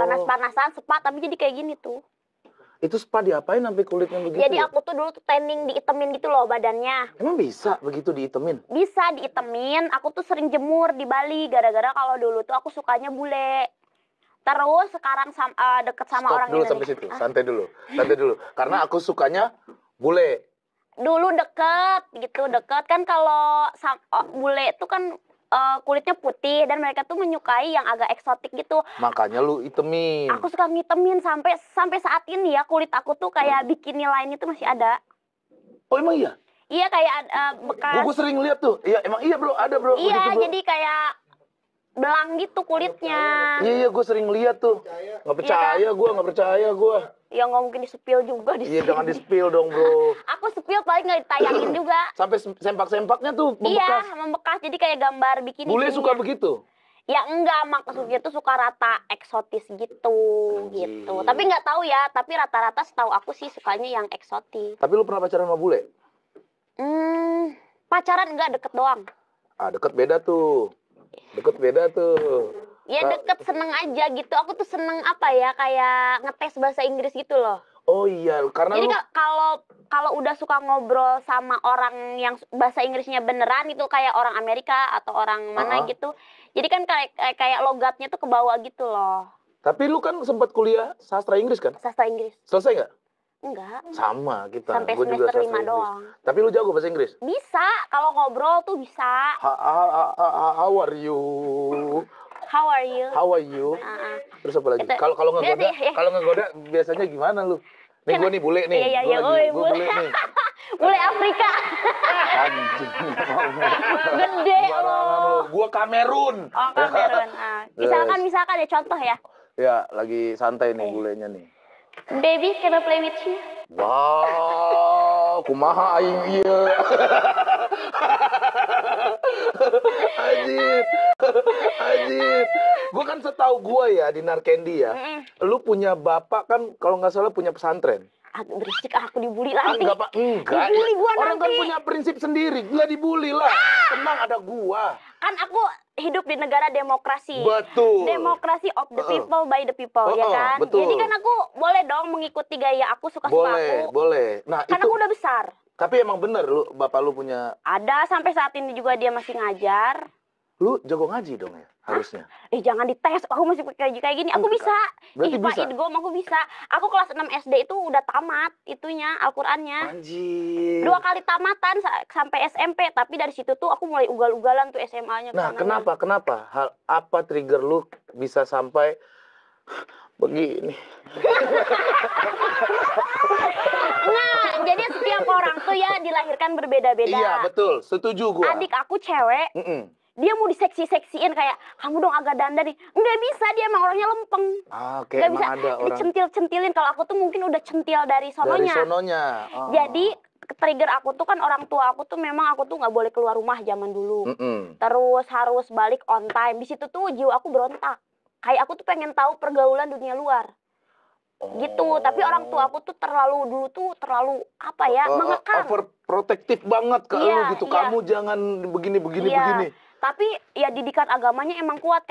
panas-panasan spa tapi jadi kayak gini tuh itu spa diapain sampai kulitnya begitu? Jadi ya? aku tuh dulu tuh tanning diitemin gitu loh badannya. Emang bisa begitu diitemin? Bisa diitemin. Aku tuh sering jemur di Bali gara-gara kalau dulu tuh aku sukanya bule. Terus sekarang sama, uh, eh, deket sama Stop orang dulu sampai situ. Ah. Santai dulu. Santai dulu. Karena aku sukanya bule. Dulu deket gitu, deket kan kalau oh, bule tuh kan uh, kulitnya putih dan mereka tuh menyukai yang agak eksotik gitu. Makanya lu itemin. Aku suka ngitemin sampai sampai saat ini ya kulit aku tuh kayak hmm. bikini lain itu masih ada. Oh emang iya? Iya kayak uh, bekas. Gue sering lihat tuh. Iya emang iya bro ada bro. Iya jadi kayak belang gitu kulitnya. Iya iya gue sering lihat tuh. Gak percaya gue gak percaya gue. Ya nggak mungkin disepil juga di Iya jangan disepil dong bro. Aku sepil paling nggak ditayangin juga. Sampai sempak-sempaknya tuh membekas. Iya membekas jadi kayak gambar bikin. Bule suka begitu? Ya enggak maksudnya tuh suka rata eksotis gitu Anjir. gitu. Tapi nggak tahu ya. Tapi rata-rata setahu aku sih sukanya yang eksotis. Tapi lu pernah pacaran sama bule? Hmm pacaran enggak deket doang. Ah deket beda tuh. Deket beda tuh. Ya deket seneng aja gitu. Aku tuh seneng apa ya kayak ngetes bahasa Inggris gitu loh. Oh iya, karena Jadi lu... kalau kalau udah suka ngobrol sama orang yang bahasa Inggrisnya beneran itu kayak orang Amerika atau orang mana uh -huh. gitu. Jadi kan kayak kayak logatnya tuh ke bawah gitu loh. Tapi lu kan sempat kuliah sastra Inggris kan? Sastra Inggris. Selesai nggak? Enggak. Sama kita. Sampai gua semester juga lima doang. Tapi lu jago bahasa Inggris? Bisa. Kalau ngobrol tuh bisa. Ha, ha, ha, ha, how are you? How are you? How are you? Uh -uh. Terus apa lagi? Kalau kalau iya ngegoda, goda iya. kalau kalau ngegoda biasanya gimana lu? Nih gue kan- nih bule nih. Iya, iya, iya, gue bule, nih. bule Afrika. Anjing. Gede lo. Gue Kamerun. Oh, Kamerun. Ah. Misalkan, misalkan ya contoh ya. Ya, lagi santai nih iya. bulenya nih Baby, can I play with you? Wow, kumaha aing iya. Anjir, anjir. Gue kan setahu gue ya di Narkendi ya, mm. lu punya bapak kan kalau nggak salah punya pesantren Aku berisik aku dibully lagi. Ah, enggak, Pak. Enggak. Dibully gua Orang kan nanti. kan punya prinsip sendiri, enggak dibully lah. Ah! Tenang ada gua. Kan aku hidup di negara demokrasi. Betul. Demokrasi of the people by the people, uh ya kan? Betul. Jadi kan aku boleh dong mengikuti gaya aku suka suka boleh, aku. Boleh, Nah, karena itu... aku udah besar. Tapi emang bener lu bapak lu punya. Ada sampai saat ini juga dia masih ngajar. Lu jago ngaji dong ya harusnya. Hah? Eh jangan dites, aku masih kayak kayak gini. Aku bisa. Berarti Ih, bisa. Pak aku bisa. Aku kelas 6 SD itu udah tamat itunya alqurannya Anjir. Dua kali tamatan sampai SMP, tapi dari situ tuh aku mulai ugal-ugalan tuh SMA-nya. Nah, kenapa? Kenapa? Hal apa trigger lu bisa sampai begini? nah jadi setiap orang tuh ya dilahirkan berbeda-beda. Iya, betul. Setuju gua. Adik aku cewek. Mm -mm dia mau diseksi-seksiin kayak kamu dong agak dandan nih nggak bisa dia emang orangnya lempeng ah, bisa ada orang... centilin kalau aku tuh mungkin udah centil dari sononya dari sononya oh. jadi trigger aku tuh kan orang tua aku tuh memang aku tuh nggak boleh keluar rumah zaman dulu mm -mm. terus harus balik on time di situ tuh jiwa aku berontak kayak aku tuh pengen tahu pergaulan dunia luar gitu. Oh. gitu tapi orang tua aku tuh terlalu dulu tuh terlalu apa ya uh, mengekang protektif banget ke iya, lu gitu yeah. kamu jangan begini begini iya. begini tapi ya didikan agamanya emang kuat